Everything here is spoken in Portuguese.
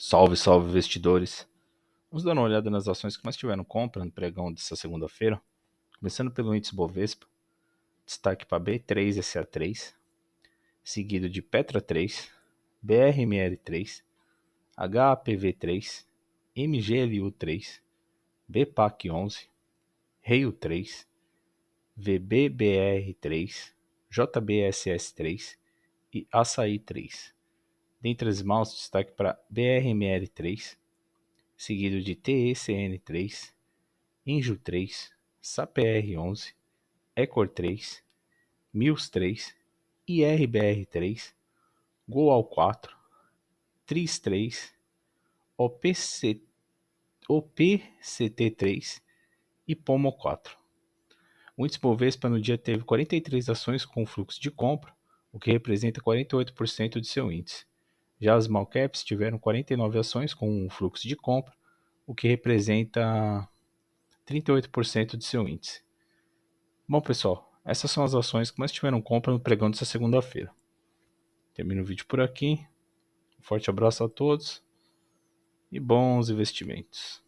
Salve, salve, investidores. Vamos dar uma olhada nas ações que mais tiveram compra no pregão dessa segunda-feira. Começando pelo índice Bovespa, destaque para B3SA3, é seguido de Petra 3, BRML3, HAPV3, MGLU3, BPAC11, REIO3, VBBR3, JBSS3 e Açaí 3. Dentre as mouse, destaque para BRML3, seguido de TECN3, Inju3, SAPR11, Ecor3, MILS3, IRBR3, Goal4, TRIS3, OPC, OPCT3 e POMO4. O índice Bovespa no dia teve 43 ações com fluxo de compra, o que representa 48% de seu índice. Já as small caps tiveram 49 ações com um fluxo de compra, o que representa 38% de seu índice. Bom, pessoal, essas são as ações que mais tiveram compra no pregão dessa segunda-feira. Termino o vídeo por aqui. Um forte abraço a todos e bons investimentos.